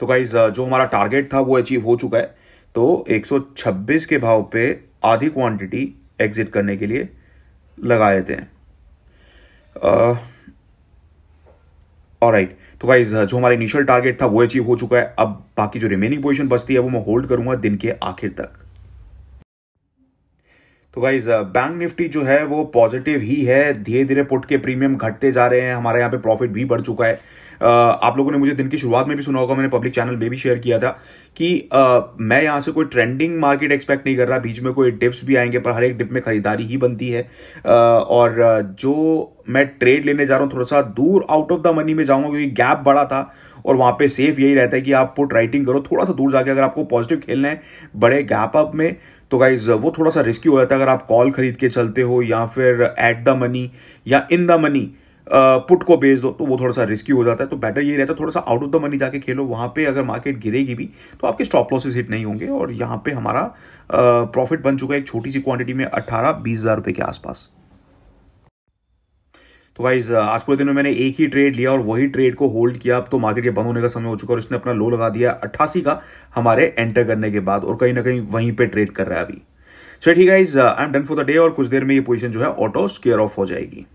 तो guys uh, जो हमारा टारगेट था वो अचीव हो चुका है तो 126 के भाव पे आधी क्वांटिटी एग्जिट करने के लिए लगाए थे और राइट तो गाइज uh, जो हमारा इनिशियल टारगेट था वो अचीव हो चुका है अब बाकी जो रिमेनिंग पोजिशन बचती है वो मैं होल्ड करूंगा दिन के आखिर तक तो गाइज बैंक निफ्टी जो है वो पॉजिटिव ही है धीरे धीरे पुट के प्रीमियम घटते जा रहे हैं हमारे यहाँ पे प्रॉफिट भी बढ़ चुका है आप लोगों ने मुझे दिन की शुरुआत में भी सुना होगा मैंने पब्लिक चैनल में भी शेयर किया था कि मैं यहाँ से कोई ट्रेंडिंग मार्केट एक्सपेक्ट नहीं कर रहा बीच में कोई डिप्स भी आएंगे पर हर एक डिप में खरीदारी ही बनती है और जो मैं ट्रेड लेने जा रहा हूँ थोड़ा सा दूर आउट ऑफ द मनी में जाऊँगा क्योंकि गैप बड़ा था और वहाँ पे सेफ यही रहता है कि आप पुट राइटिंग करो थोड़ा सा दूर जाके अगर आपको पॉजिटिव खेलना है बड़े गैप अप में तो गाइज वो थोड़ा सा रिस्की हो जाता है अगर आप कॉल खरीद के चलते हो या फिर एट द मनी या इन द मनी पुट को बेच दो तो वो थोड़ा सा रिस्की हो जाता है तो बेटर ये रहता है थोड़ा सा आउट ऑफ द मनी जाके खेलो वहाँ पे अगर मार्केट गिरेगी भी तो आपके स्टॉप लॉसेस हिट नहीं होंगे और यहाँ पे हमारा प्रॉफिट बन चुका है एक छोटी सी क्वांटिटी में अट्ठारह बीस हज़ार रुपये के आसपास तो गाइज आज पूरे दिन में मैंने एक ही ट्रेड लिया और वही ट्रेड को होल्ड किया अब तो मार्केट के बंद होने का समय हो चुका है और इसने अपना लो लगा दिया अट्ठासी का हमारे एंटर करने के बाद और कहीं ना कहीं वहीं पे ट्रेड कर रहा है अभी चलिए ठीक है I am done for the day और कुछ देर में ये पोजीशन जो है ऑटो स्केयर ऑफ हो जाएगी